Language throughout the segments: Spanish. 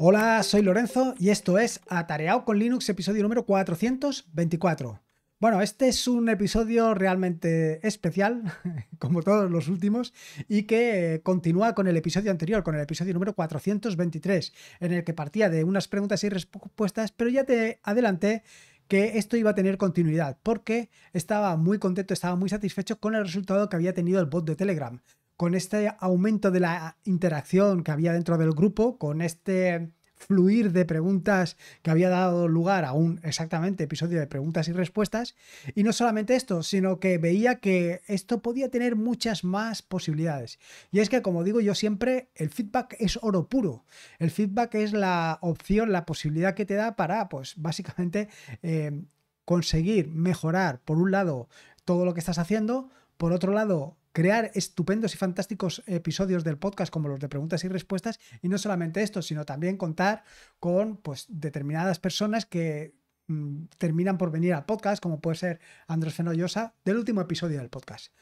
Hola, soy Lorenzo y esto es Atareado con Linux, episodio número 424. Bueno, este es un episodio realmente especial, como todos los últimos, y que eh, continúa con el episodio anterior, con el episodio número 423, en el que partía de unas preguntas y respuestas, pero ya te adelanté que esto iba a tener continuidad, porque estaba muy contento, estaba muy satisfecho con el resultado que había tenido el bot de Telegram con este aumento de la interacción que había dentro del grupo, con este fluir de preguntas que había dado lugar a un exactamente episodio de preguntas y respuestas. Y no solamente esto, sino que veía que esto podía tener muchas más posibilidades. Y es que, como digo yo siempre, el feedback es oro puro. El feedback es la opción, la posibilidad que te da para, pues, básicamente eh, conseguir mejorar, por un lado, todo lo que estás haciendo, por otro lado, crear estupendos y fantásticos episodios del podcast como los de preguntas y respuestas y no solamente esto, sino también contar con pues, determinadas personas que mm, terminan por venir al podcast, como puede ser Andrés Fenollosa, del último episodio del podcast.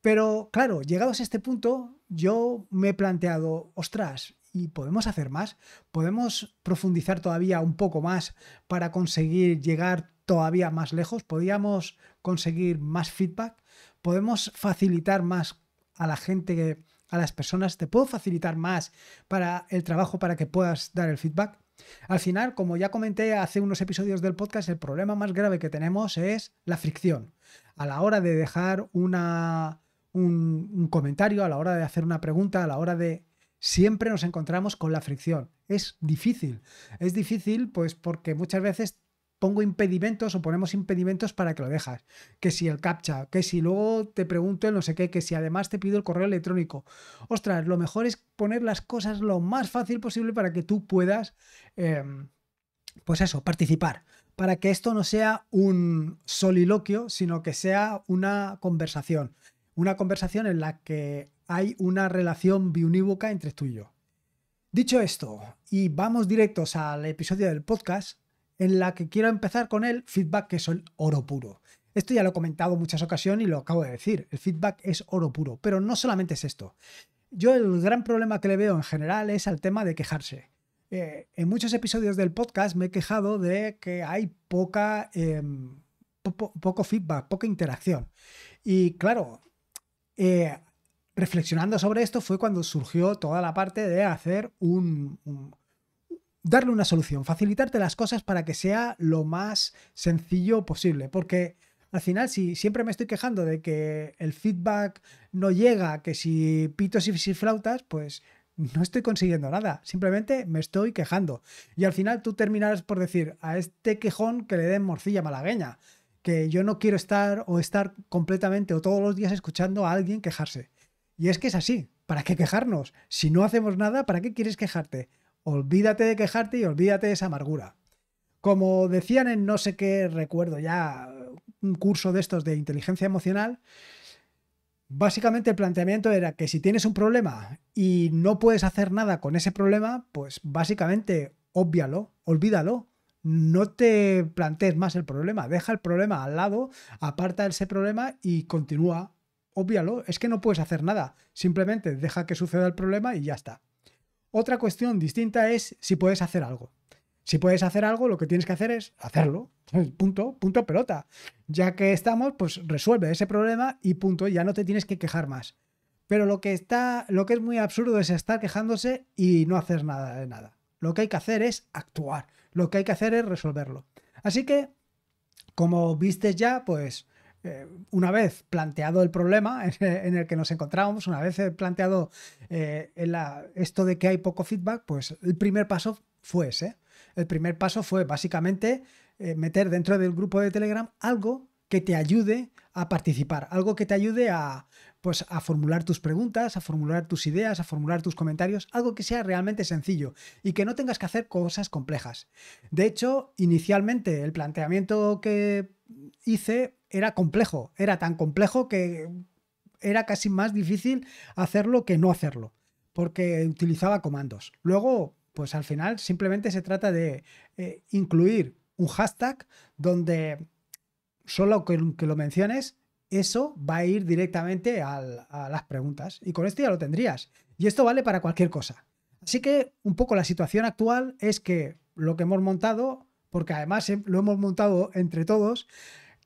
Pero claro, llegados a este punto, yo me he planteado, ostras, ¿y podemos hacer más? ¿Podemos profundizar todavía un poco más para conseguir llegar todavía más lejos? ¿Podríamos conseguir más feedback? podemos facilitar más a la gente, a las personas, te puedo facilitar más para el trabajo para que puedas dar el feedback. Al final, como ya comenté hace unos episodios del podcast, el problema más grave que tenemos es la fricción. A la hora de dejar una, un, un comentario, a la hora de hacer una pregunta, a la hora de siempre nos encontramos con la fricción. Es difícil. Es difícil, pues, porque muchas veces pongo impedimentos o ponemos impedimentos para que lo dejas. Que si el captcha, que si luego te pregunto no sé qué, que si además te pido el correo electrónico. Ostras, lo mejor es poner las cosas lo más fácil posible para que tú puedas, em, pues eso, participar. Para que esto no sea un soliloquio, sino que sea una conversación. Una conversación en la que hay una relación biunívoca entre tú y yo. Dicho esto, y vamos directos al episodio del podcast, en la que quiero empezar con el feedback, que es el oro puro. Esto ya lo he comentado muchas ocasiones y lo acabo de decir. El feedback es oro puro, pero no solamente es esto. Yo el gran problema que le veo en general es al tema de quejarse. Eh, en muchos episodios del podcast me he quejado de que hay poca, em, poco feedback, poca interacción. Y claro, eh, reflexionando sobre esto fue cuando surgió toda la parte de hacer un darle una solución, facilitarte las cosas para que sea lo más sencillo posible, porque al final, si siempre me estoy quejando de que el feedback no llega, que si pitos y si flautas, pues no estoy consiguiendo nada, simplemente me estoy quejando. Y al final tú terminarás por decir a este quejón que le den morcilla malagueña, que yo no quiero estar o estar completamente o todos los días escuchando a alguien quejarse. Y es que es así, ¿para qué quejarnos? Si no hacemos nada, ¿para qué quieres quejarte? Olvídate de quejarte y olvídate de esa amargura. Como decían en no sé qué recuerdo ya, un curso de estos de inteligencia emocional, básicamente el planteamiento era que si tienes un problema y no puedes hacer nada con ese problema, pues básicamente obvialo, olvídalo. No te plantees más el problema, deja el problema al lado, aparta ese problema y continúa. Obvialo, es que no puedes hacer nada, simplemente deja que suceda el problema y ya está. Otra cuestión distinta es si puedes hacer algo. Si puedes hacer algo, lo que tienes que hacer es hacerlo. Punto, punto, pelota. Ya que estamos, pues resuelve ese problema y punto, ya no te tienes que quejar más. Pero lo que está, lo que es muy absurdo es estar quejándose y no hacer nada de nada. Lo que hay que hacer es actuar. Lo que hay que hacer es resolverlo. Así que, como viste ya, pues eh, una vez planteado el problema en el que nos encontrábamos, una vez eh, planteado eh, esto de que hay poco feedback, pues el primer paso fue ese. El primer paso fue básicamente meter dentro del grupo de Telegram algo que te ayude a participar, algo que te ayude a, pues, a formular tus preguntas, a formular tus ideas, a formular tus comentarios, algo que sea realmente sencillo y que no tengas que hacer cosas complejas. De hecho, inicialmente el planteamiento que hice era complejo, era tan complejo que era casi más difícil hacerlo que no hacerlo, porque utilizaba comandos. Luego, pues al final simplemente se trata de eh, incluir un hashtag donde solo que, lo menciones, eso va a ir directamente a las preguntas. Y con esto ya lo tendrías. Y esto vale para cualquier cosa. Así que un poco la situación actual es que lo que hemos montado, porque además lo hemos montado entre todos,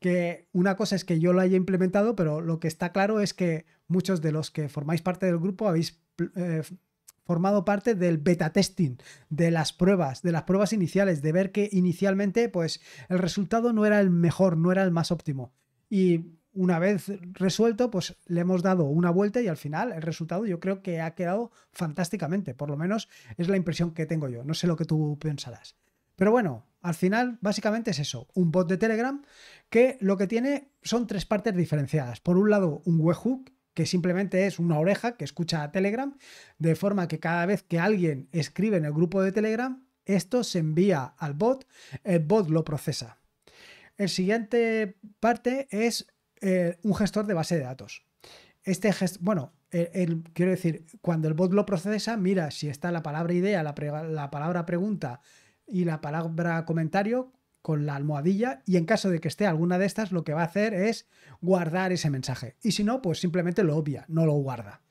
que una cosa es que yo lo haya implementado, pero lo que está claro es que muchos de los que formáis parte del grupo habéis eh, formado parte del beta testing, de las pruebas, de las pruebas iniciales, de ver que inicialmente pues el resultado no era el mejor, no era el más óptimo. Y una vez resuelto, pues le hemos dado una vuelta y al final el resultado yo creo que ha quedado fantásticamente, por lo menos es la impresión que tengo yo, no sé lo que tú pensarás. Pero bueno, al final, básicamente es eso, un bot de Telegram que lo que tiene son tres partes diferenciadas. Por un lado, un webhook, que simplemente es una oreja que escucha a Telegram, de forma que cada vez que alguien escribe en el grupo de Telegram, esto se envía al bot, el bot lo procesa. El siguiente parte es eh, un gestor de base de datos. Este bueno, quiero decir, cuando el bot lo procesa, mira si está la palabra idea, la, la palabra pregunta y la palabra comentario con la almohadilla y en caso de que esté alguna de estas lo que va a hacer es guardar ese mensaje y si no pues simplemente lo obvia, no lo guarda.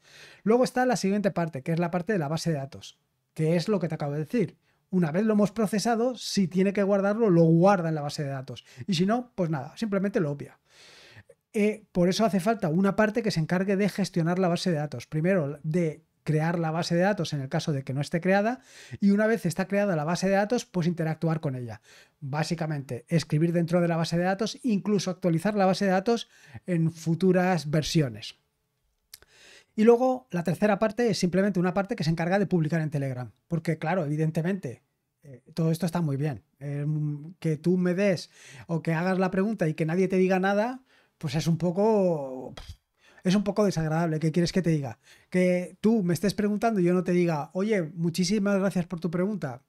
Luego está la siguiente parte que es la parte de la base de datos, que es lo que te acabo de decir. Una vez lo hemos procesado, si tiene que guardarlo, lo guarda en la base de datos. Y si no, pues nada, simplemente lo obvia. Eh, por eso hace falta una parte que se encargue de gestionar la base de datos. Primero, de crear la base de datos en el caso de que no esté creada y una vez está creada la base de datos, pues interactuar con ella. Básicamente, escribir dentro de la base de datos, incluso actualizar la base de datos en futuras versiones. Y luego la tercera parte es simplemente una parte que se encarga de publicar en Telegram, porque claro, evidentemente, eh, todo esto está muy bien. Eh, que tú me des o que hagas la pregunta y que nadie te diga nada, pues es un poco es un poco desagradable. ¿Qué quieres que te diga? Que tú me estés preguntando y yo no te diga, oye, muchísimas gracias por tu pregunta.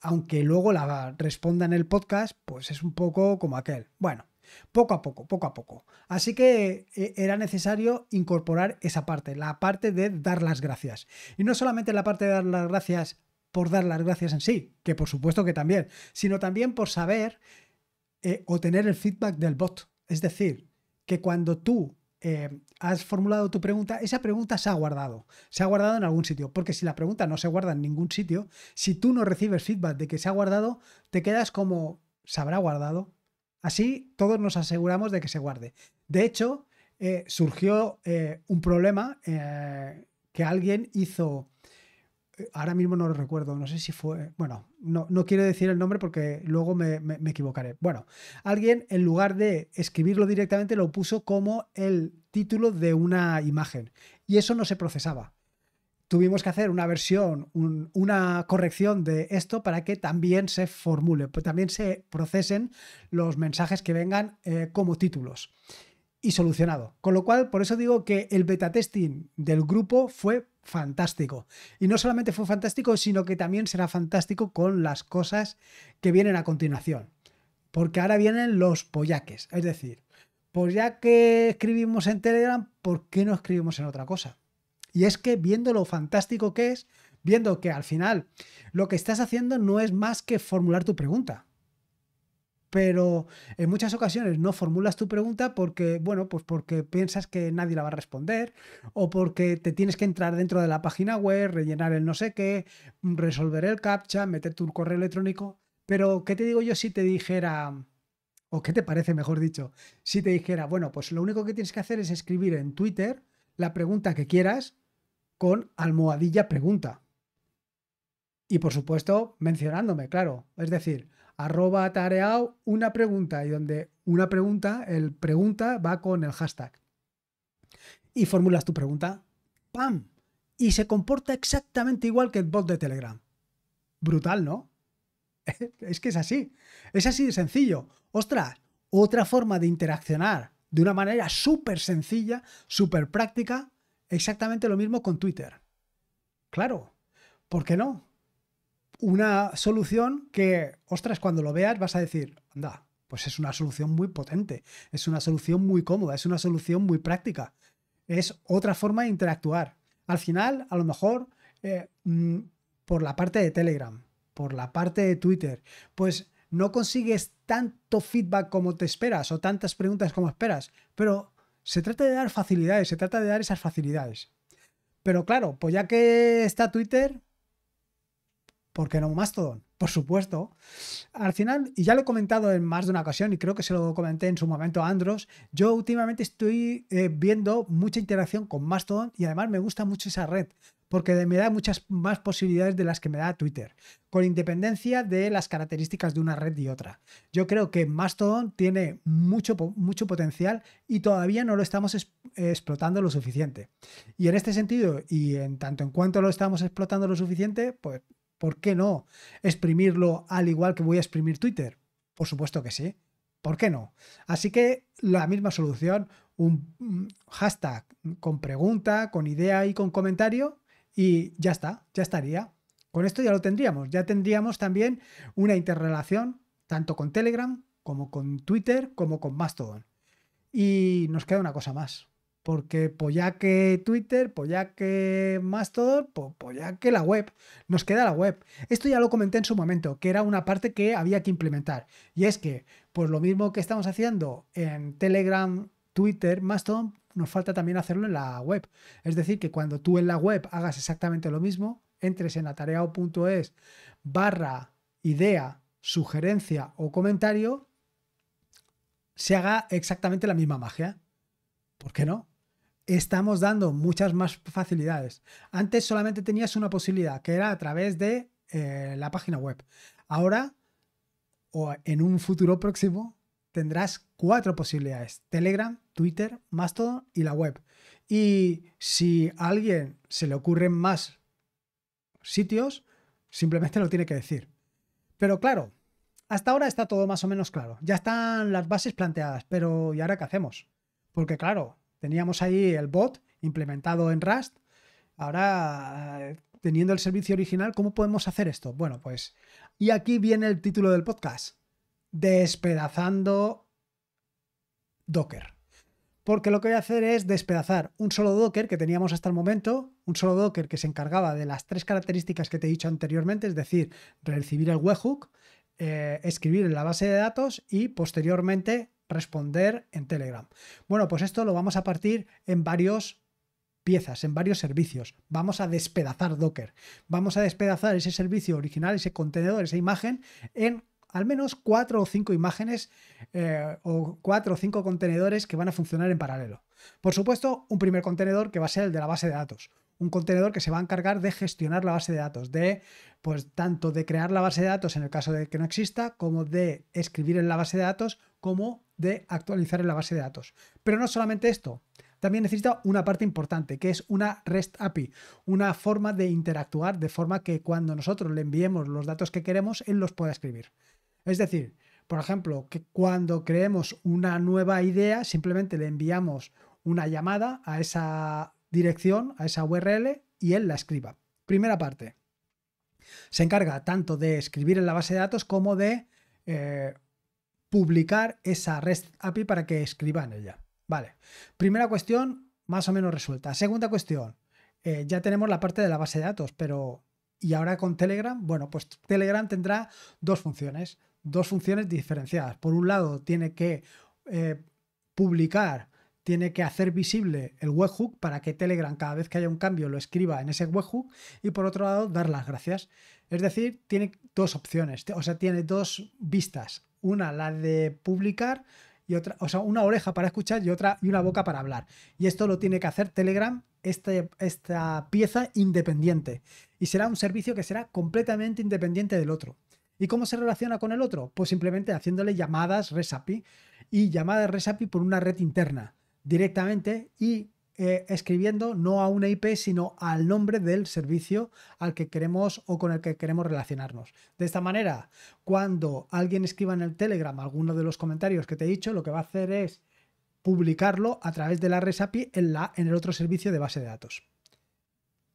Aunque luego la responda en el podcast, pues es un poco como aquel. Bueno, poco a poco, poco a poco. Así que eh, era necesario incorporar esa parte, la parte de dar las gracias. Y no solamente la parte de dar las gracias por dar las gracias en sí, que por supuesto que también, sino también por saber eh, o tener el feedback del bot. Es decir, que cuando tú eh, has formulado tu pregunta, esa pregunta se ha guardado, se ha guardado en algún sitio, porque si la pregunta no se guarda en ningún sitio, si tú no recibes feedback de que se ha guardado, te quedas como, ¿se habrá guardado? Así todos nos aseguramos de que se guarde. De hecho, eh, surgió eh, un problema que alguien hizo eh, ahora mismo no lo recuerdo, no sé si fue, bueno, no, quiero decir el nombre porque luego me, equivocaré. Bueno, alguien en lugar de escribirlo directamente lo puso como el título de una imagen y eso no se procesaba. Tuvimos que hacer una versión, una corrección de esto para que también se formule, pues también se procesen los mensajes que vengan eh, como títulos y solucionado. Con lo cual, por eso digo que el beta testing del grupo fue fantástico. Y no solamente fue fantástico, sino que también será fantástico con las cosas que vienen a continuación. Porque ahora vienen los pollaques. Es decir, pues ya que escribimos en Telegram, ¿por qué no escribimos en otra cosa? Y es que viendo lo fantástico que es, viendo que al final lo que estás haciendo no es más que formular tu pregunta pero en muchas ocasiones no formulas tu pregunta porque, bueno, pues porque piensas que nadie la va a responder o porque te tienes que entrar dentro de la página web, rellenar el no sé qué, resolver el captcha, meter tu correo electrónico. Pero, ¿qué te digo yo si te dijera, o qué te parece, mejor dicho, si te dijera, bueno, pues lo único que tienes que hacer es escribir en Twitter la pregunta que quieras con almohadilla pregunta. Y por supuesto, mencionándome, claro. Es decir, arroba tareao una pregunta y donde una pregunta, el pregunta va con el hashtag. Y formulas tu pregunta, ¡pam! Y se comporta exactamente igual que el bot de Telegram. Brutal, ¿no? es que es así. Es así de sencillo. Ostras, otra forma de interaccionar de una manera súper sencilla, súper práctica, exactamente lo mismo con Twitter. Claro, ¿por qué no? una solución que, ostras, cuando lo veas vas a decir, anda, pues es una solución muy potente, es una solución muy cómoda, es una solución muy práctica, es otra forma de interactuar. Al final, a lo mejor, eh, mm, por la parte de Telegram, por la parte de Twitter, pues no consigues tanto feedback como te esperas o tantas preguntas como esperas, pero se trata de dar facilidades, se trata de dar esas facilidades. Pero claro, pues ya que está Twitter, ¿Por qué no Mastodon? Por supuesto. Al final, y ya lo he comentado en más de una ocasión y creo que se lo comenté en su momento a Andros, yo últimamente estoy eh, viendo mucha interacción con Mastodon y además me gusta mucho esa red porque me da muchas más posibilidades de las que me da Twitter, con independencia de las características de una red y otra. Yo creo que Mastodon tiene mucho, mucho potencial y todavía no lo estamos explotando lo suficiente. Y en este sentido, y en tanto en cuanto lo estamos explotando lo suficiente, pues ¿Por qué no exprimirlo al igual que voy a exprimir Twitter? Por supuesto que sí. ¿Por qué no? Así que la misma solución, un mm, hashtag con pregunta, con idea y con comentario y ya está, ya estaría. Con esto ya lo tendríamos. Ya tendríamos también una interrelación tanto con Telegram como con Twitter como con Mastodon. Y nos queda una cosa más porque pues ya que Twitter, pues ya que Mastodon, pues, ya que la web, nos queda la web. Esto ya lo comenté en su momento, que era una parte que había que implementar. Y es que, pues lo mismo que estamos haciendo en Telegram, Twitter, Mastodon, nos falta también hacerlo en la web. Es decir, que cuando tú en la web hagas exactamente lo mismo, entres en atareao.es barra idea, sugerencia o comentario, se haga exactamente la misma magia. ¿Por qué no? estamos dando muchas más facilidades. Antes solamente tenías una posibilidad, que era a través de eh, la página web. Ahora, o en un futuro próximo, tendrás cuatro posibilidades. Telegram, Twitter, Mastodon y la web. Y si a alguien se le ocurren más sitios, simplemente lo tiene que decir. Pero claro, hasta ahora está todo más o menos claro. Ya están las bases planteadas, pero ¿y ahora qué hacemos? Porque claro, Teníamos ahí el bot implementado en Rust. Ahora, eh, teniendo el servicio original, ¿cómo podemos hacer esto? Bueno, pues... Y aquí viene el título del podcast. Despedazando Docker. Porque lo que voy a hacer es despedazar un solo Docker que teníamos hasta el momento, un solo Docker que se encargaba de las tres características que te he dicho anteriormente, es decir, recibir el webhook, eh, escribir en la base de datos y posteriormente responder en Telegram. Bueno, pues esto lo vamos a partir en varios piezas, en varios servicios. Vamos a despedazar Docker. Vamos a despedazar ese servicio original, ese contenedor, esa imagen, en al menos cuatro o cinco imágenes eh, o cuatro o cinco contenedores que van a funcionar en paralelo. Por supuesto, un primer contenedor que va a ser el de la base de datos. Un contenedor que se va a encargar de gestionar la base de datos, de, pues, tanto de crear la base de datos en el caso de que no exista, como de escribir en la base de datos, como de actualizar en la base de datos. Pero no solamente esto, también necesita una parte importante, que es una REST API, una forma de interactuar de forma que cuando nosotros le enviemos los datos que queremos, él los pueda escribir. Es decir, por ejemplo, que cuando creemos una nueva idea, simplemente le enviamos una llamada a esa dirección, a esa URL, y él la escriba. Primera parte. Se encarga tanto de escribir en la base de datos como de eh, publicar esa REST API para que escriban ella. Vale, primera cuestión más o menos resuelta. Segunda cuestión, eh, ya tenemos la parte de la base de datos, pero ¿y ahora con Telegram? Bueno, pues Telegram tendrá dos funciones, dos funciones diferenciadas. Por un lado, tiene que eh, publicar tiene que hacer visible el webhook para que Telegram cada vez que haya un cambio lo escriba en ese webhook y por otro lado dar las gracias. Es decir, tiene, dos opciones, o sea, tiene dos vistas, una la de publicar y otra, o sea, una oreja para escuchar y otra y una boca para hablar. Y esto lo tiene que hacer Telegram, este, esta pieza independiente. Y será un servicio que será completamente independiente del otro. ¿Y cómo se relaciona con el otro? Pues simplemente haciéndole llamadas RESAPI y llamadas RESAPI por una red interna directamente y eh, escribiendo no a una IP, sino al nombre del servicio al que queremos o con el que queremos relacionarnos. De esta manera, cuando alguien escriba en el Telegram alguno de los comentarios que te he dicho, lo que va a hacer es publicarlo a través de la RESAPI en, la, en el otro servicio de base de datos.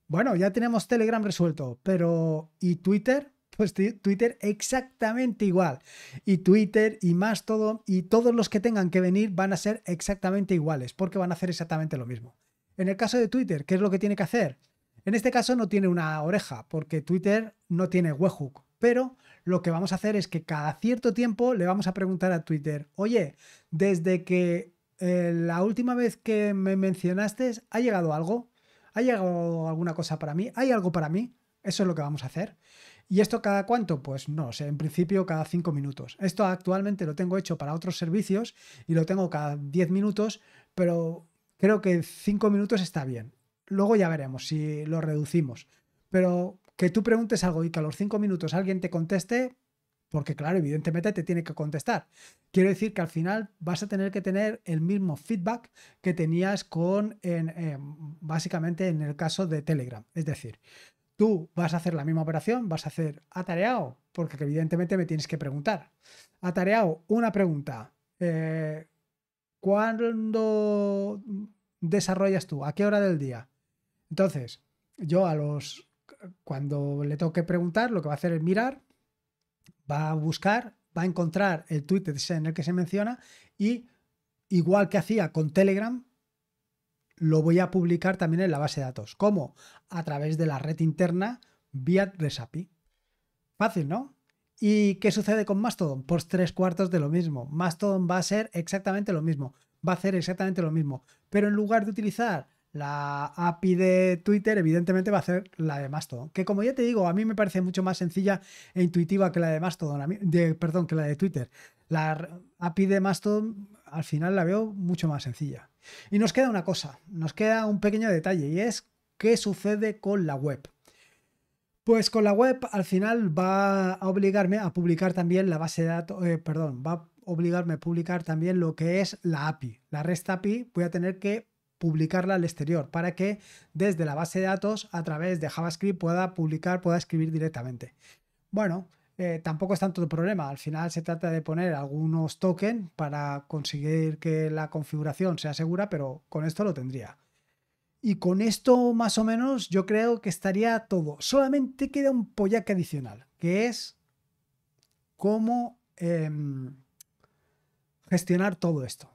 Bueno, ya tenemos Telegram resuelto, pero ¿y Twitter? pues Twitter exactamente igual. Y Twitter y más todo, y todos los que tengan que venir van a ser exactamente iguales, porque van a hacer exactamente lo mismo. En el caso de Twitter, ¿qué es lo que tiene que hacer? En este caso no tiene una oreja, porque Twitter no tiene webhook, pero lo que vamos a hacer es que cada cierto tiempo le vamos a preguntar a Twitter, oye, desde que eh, la última vez que me mencionaste, ¿ha llegado algo? ¿Ha llegado alguna cosa para mí? ¿Hay algo para mí? Eso es lo que vamos a hacer. ¿Y esto cada cuánto? Pues no, o en principio cada cinco minutos. Esto actualmente lo tengo hecho para otros servicios y lo tengo cada 10 minutos, pero creo que cinco minutos está bien. Luego ya veremos si lo reducimos. Pero que tú preguntes algo y que a los cinco minutos alguien te conteste, porque claro, evidentemente te tiene que contestar. Quiero decir que al final vas a tener que tener el mismo feedback que tenías con, eh, básicamente en el caso de Telegram. Es decir, tú vas a hacer la misma operación, vas a hacer atareado, porque evidentemente me tienes que preguntar. Atareado, una pregunta. Eh, ¿Cuándo desarrollas tú? ¿A qué hora del día? Entonces, yo a los. Cuando le toque preguntar, lo que va a hacer es mirar, va a buscar, va a encontrar el tweet en el que se menciona y, igual que hacía con Telegram, lo voy a publicar también en la base de datos. ¿Cómo? A través de la red interna vía API. Fácil, ¿no? ¿Y qué sucede con Mastodon? Pues tres cuartos de lo mismo. Mastodon va a ser exactamente lo mismo. Va a hacer exactamente lo mismo. Pero en lugar de utilizar la API de Twitter, evidentemente va a hacer la de Mastodon. Que como ya te digo, a mí me parece mucho más sencilla e intuitiva que la de Mastodon. de, perdón, que la de Twitter. La API de Mastodon al final la veo mucho más sencilla. Y nos queda una cosa, nos queda un pequeño detalle y es qué sucede con la web. Pues con la web al final va a obligarme a publicar también la base de datos, eh, perdón, va a obligarme a publicar también lo que es la API. La REST API voy a tener que publicarla al exterior para que desde la base de datos a través de JavaScript pueda publicar, pueda escribir directamente. Bueno, eh, tampoco es tanto el problema. Al final se trata de poner algunos tokens para conseguir que la configuración sea segura, pero con esto lo tendría. Y con esto más o menos yo creo que estaría todo. Solamente queda un pollaque adicional, que es cómo em, gestionar todo esto.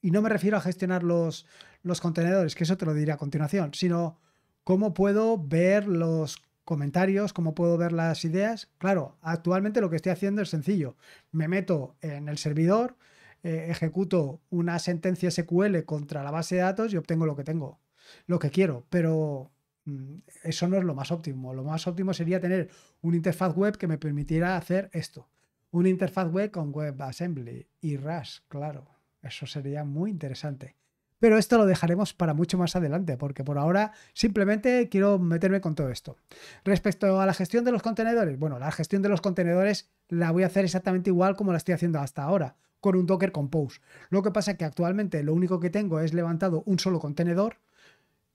Y no me refiero a gestionar los, los contenedores, que eso te lo diré a continuación, sino cómo puedo ver los comentarios, cómo puedo ver las ideas. Claro, actualmente lo que estoy haciendo es sencillo. Me meto en el servidor, eh, ejecuto una sentencia SQL contra la base de datos y obtengo lo que tengo, lo que quiero, pero mm, eso no es lo más óptimo. Lo más óptimo sería tener una interfaz web que me permitiera hacer esto. Una interfaz web con WebAssembly y RAS, claro. Eso sería muy interesante. Pero esto lo dejaremos para mucho más adelante, porque por ahora simplemente quiero meterme con todo esto. Respecto a la gestión de los contenedores, bueno, la gestión de los contenedores la voy a hacer exactamente igual como la estoy haciendo hasta ahora, con un Docker Compose. Lo que pasa es que actualmente lo único que tengo es levantado un solo contenedor,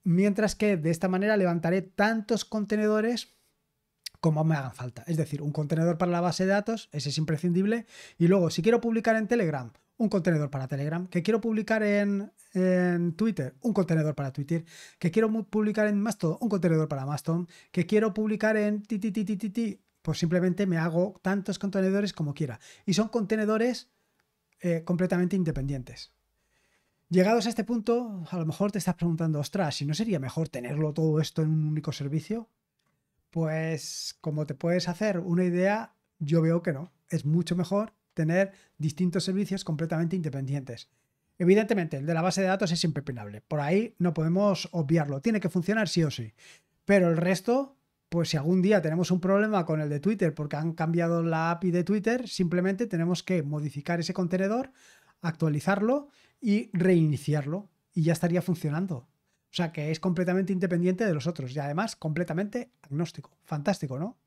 mientras que de esta manera levantaré tantos contenedores como me hagan falta. Es decir, un contenedor para la base de datos, ese es imprescindible. Y luego, si quiero publicar en Telegram, un contenedor para Telegram, que quiero publicar en, Twitter, un contenedor para Twitter, que quiero publicar en Mastodon, un contenedor para Mastodon, que quiero publicar en ti, ti, ti, pues simplemente me hago tantos contenedores como quiera. Y son contenedores eh, completamente independientes. Llegados a este punto, a lo mejor te estás preguntando, ostras, ¿si no sería mejor tenerlo todo esto en un único servicio? Pues como te puedes hacer una idea, yo veo que no. Es mucho mejor tener distintos servicios completamente independientes. Evidentemente, el de la base de datos es impepinable. Por ahí no podemos obviarlo. Tiene que funcionar sí o sí. Pero el resto, pues si algún día tenemos un problema con el de Twitter porque han cambiado la API de Twitter, simplemente tenemos que modificar ese contenedor, actualizarlo y reiniciarlo. Y ya estaría funcionando. O sea que es completamente independiente de los otros y además completamente agnóstico. Fantástico, ¿no?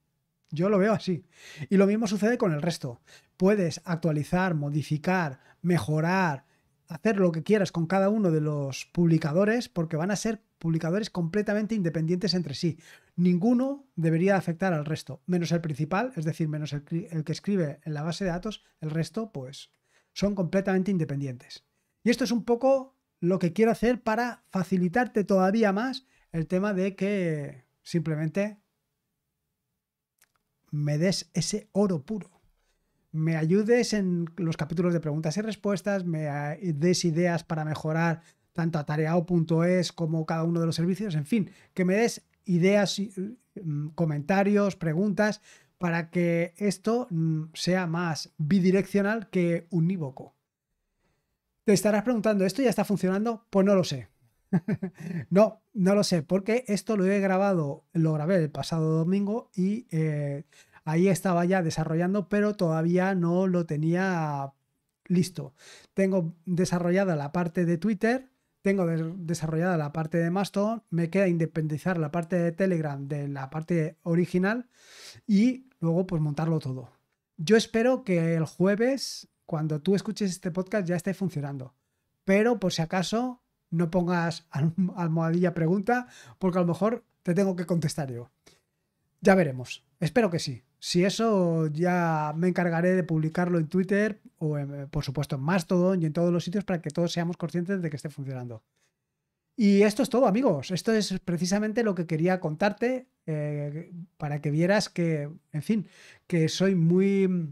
Yo lo veo así. Y lo mismo sucede con el resto. Puedes actualizar, modificar, mejorar, hacer lo que quieras con cada uno de los publicadores porque van a ser publicadores completamente independientes entre sí. Ninguno debería afectar al resto, menos el principal, es decir, menos el, que escribe en la base de datos, el resto pues son completamente independientes. Y esto es un poco lo que quiero hacer para facilitarte todavía más el tema de que simplemente me des ese oro puro me ayudes en los capítulos de preguntas y respuestas, me des ideas para mejorar tanto tareao.es como cada uno de los servicios, en fin, que me des ideas, mm, comentarios, preguntas, para que esto mm, sea más bidireccional que unívoco. Te estarás preguntando, ¿esto ya está funcionando? Pues no lo sé. no, no lo sé, porque esto lo he grabado, lo grabé el pasado domingo y eh, ahí estaba ya desarrollando, pero todavía no lo tenía listo. Tengo desarrollada la parte de Twitter, tengo desarrollada la parte de Mastodon, me queda independizar la parte de Telegram de la parte original y luego pues montarlo todo. Yo espero que el jueves, cuando tú escuches este podcast, ya esté funcionando. Pero por si acaso, no pongas almohadilla pregunta, porque a lo mejor te tengo que contestar yo. Ya veremos. Espero que sí. Si eso, ya me encargaré de publicarlo en Twitter o, por supuesto, en Mastodon y en todos los sitios para que todos seamos conscientes de que esté funcionando. Y esto es todo, amigos. Esto es precisamente lo que quería contarte eh, para que vieras que, en fin, que soy muy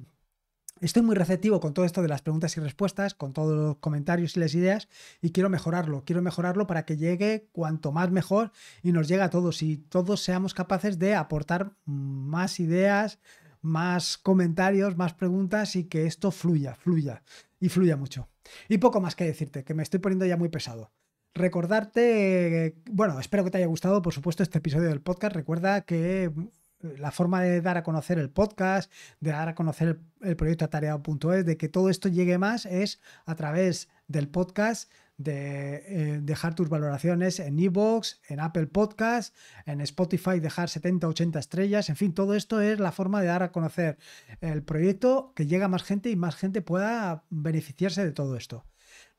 Estoy muy receptivo con todo esto de las preguntas y respuestas, con todos los comentarios y las ideas, y quiero mejorarlo. Quiero mejorarlo para que llegue cuanto más mejor y nos llegue a todos y todos seamos capaces de aportar más ideas, más comentarios, más preguntas y que esto fluya, fluya y fluya mucho. Y poco más que decirte, que me estoy poniendo ya muy pesado. Recordarte, bueno, espero que te haya gustado, por supuesto, este episodio del podcast. Recuerda que la forma de dar a conocer el podcast, de dar a conocer el, proyecto atareado.es, de que todo esto llegue más, es a través del podcast, de eh, dejar tus valoraciones en iVoox, en Apple Podcast, en Spotify, dejar 70, 80 estrellas, en fin, todo esto es la forma de dar a conocer el proyecto, que llega más gente y más gente pueda beneficiarse de todo esto.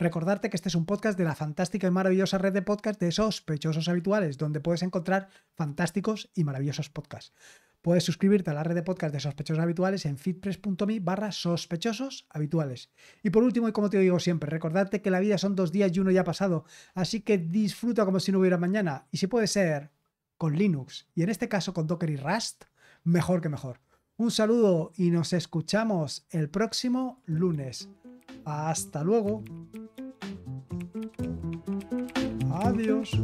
Recordarte que este es un podcast de la fantástica y maravillosa red de podcasts de sospechosos habituales, donde puedes encontrar fantásticos y maravillosos podcasts. Puedes suscribirte a la red de podcast de sospechosos habituales en fitpress.me barra sospechosos habituales. Y por último, y como te digo siempre, recordarte que la vida son dos días y uno ya pasado, así que disfruta como si no hubiera mañana. Y si puede ser con Linux, y en este caso con Docker y Rust, mejor que mejor. Un saludo y nos escuchamos el próximo lunes. Hasta luego. Adiós.